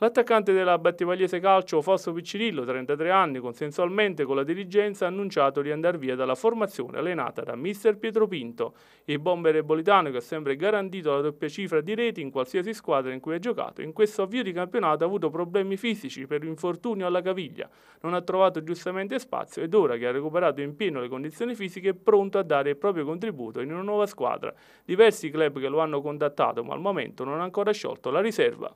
L'attaccante della Battivagliese Calcio Fosso Piccirillo, 33 anni, consensualmente con la dirigenza ha annunciato di andare via dalla formazione allenata da mister Pietro Pinto. Il bomber ebolitano che ha sempre garantito la doppia cifra di reti in qualsiasi squadra in cui ha giocato, in questo avvio di campionato ha avuto problemi fisici per infortunio alla caviglia, non ha trovato giustamente spazio ed ora che ha recuperato in pieno le condizioni fisiche è pronto a dare il proprio contributo in una nuova squadra. Diversi club che lo hanno contattato ma al momento non ha ancora sciolto la riserva.